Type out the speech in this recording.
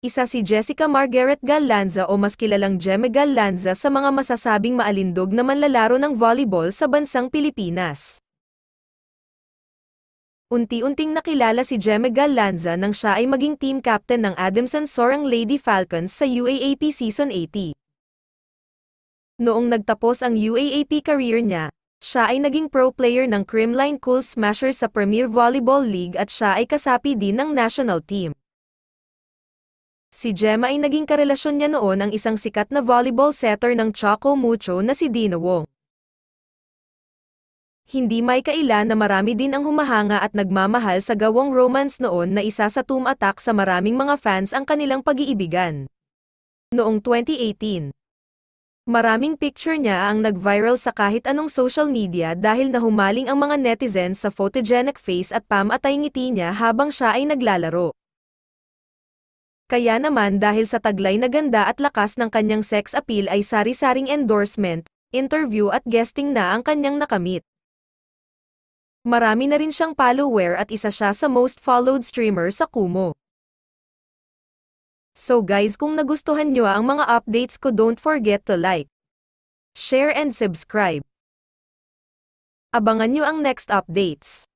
Isa si Jessica Margaret Gallanza o mas kilalang Jeme Gallanza sa mga masasabing maalindog na manlalaro ng volleyball sa bansang Pilipinas. Unti-unting nakilala si Jeme Gallanza nang siya ay maging team captain ng Adamson Sorang Lady Falcons sa UAAP Season 80. Noong nagtapos ang UAAP career niya, siya ay naging pro player ng Crimline Cool Smashers sa Premier Volleyball League at siya ay kasapi din ng national team. Si Gemma ay naging karelasyon niya noon ang isang sikat na volleyball setter ng Choco Mucho na si Dino Wong. Hindi may kaila na marami din ang humahanga at nagmamahal sa gawang romance noon na isa sa attack sa maraming mga fans ang kanilang pag-iibigan. Noong 2018, maraming picture niya ang nag-viral sa kahit anong social media dahil nahumaling ang mga netizens sa photogenic face at pamatay ngiti niya habang siya ay naglalaro. Kaya naman dahil sa taglay na ganda at lakas ng kanyang sex appeal ay sari-saring endorsement, interview at guesting na ang kanyang nakamit. Marami na rin siyang follower at isa siya sa most followed streamer sa Kumo. So guys kung nagustuhan nyo ang mga updates ko don't forget to like, share and subscribe. Abangan nyo ang next updates.